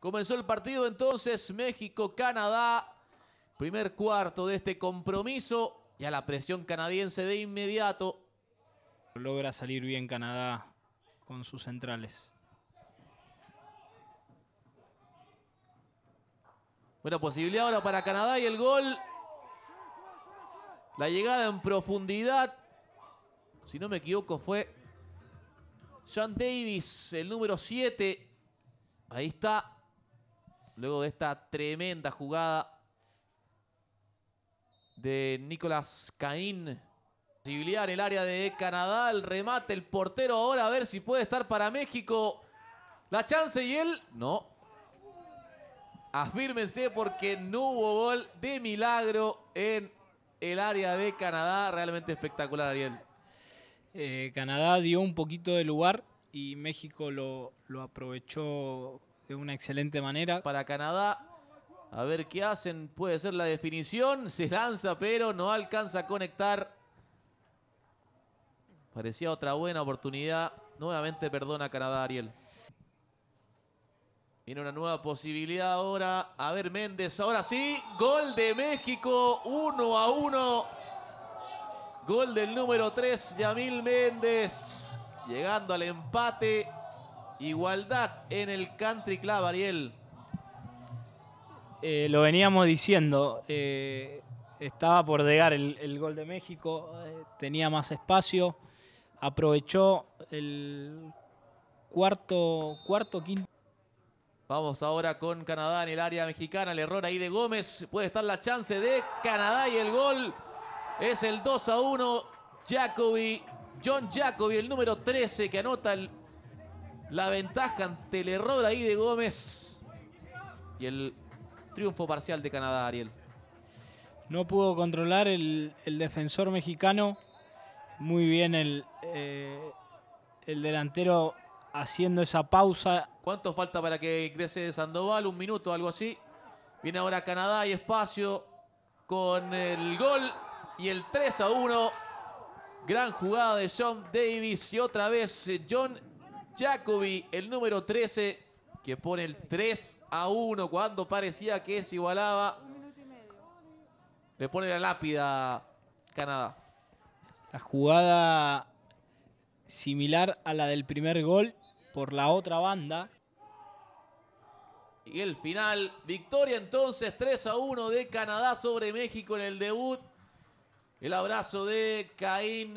Comenzó el partido entonces México-Canadá. Primer cuarto de este compromiso. Y a la presión canadiense de inmediato. Logra salir bien Canadá con sus centrales. Buena posibilidad ahora para Canadá y el gol. La llegada en profundidad. Si no me equivoco fue Sean Davis, el número 7. Ahí está Luego de esta tremenda jugada de Nicolás Caín. Posibilidad el área de Canadá. El remate, el portero ahora a ver si puede estar para México. La chance y él... No. Afírmense porque no hubo gol de milagro en el área de Canadá. Realmente espectacular, Ariel. Eh, Canadá dio un poquito de lugar y México lo, lo aprovechó de una excelente manera. Para Canadá, a ver qué hacen. Puede ser la definición. Se lanza, pero no alcanza a conectar. Parecía otra buena oportunidad. Nuevamente perdona Canadá, Ariel. Viene una nueva posibilidad ahora. A ver, Méndez. Ahora sí. Gol de México. 1 a 1. Gol del número 3, Yamil Méndez. Llegando al empate. Igualdad en el Country Club, Ariel. Eh, lo veníamos diciendo, eh, estaba por llegar el, gol de México, eh, tenía más espacio, aprovechó el cuarto, cuarto, quinto. Vamos ahora con Canadá en el área mexicana, el error ahí de Gómez, puede estar la chance de Canadá y el gol es el 2 a 1, Jacoby, John Jacoby, el número 13 que anota el la ventaja ante el error ahí de Gómez y el triunfo parcial de Canadá, Ariel. No pudo controlar el, defensor mexicano. Muy bien el, eh, el delantero haciendo esa pausa. ¿Cuánto falta para que ingrese Sandoval? Un minuto, algo así. Viene ahora Canadá y espacio con el gol y el 3 a 1. Gran jugada de John Davis y otra vez eh, John Jacobi, el número 13, que pone el 3 a 1 cuando parecía que se igualaba. Le pone la lápida Canadá. La jugada similar a la del primer gol por la otra banda. Y el final, victoria entonces 3 a 1 de Canadá sobre México en el debut. El abrazo de Caín.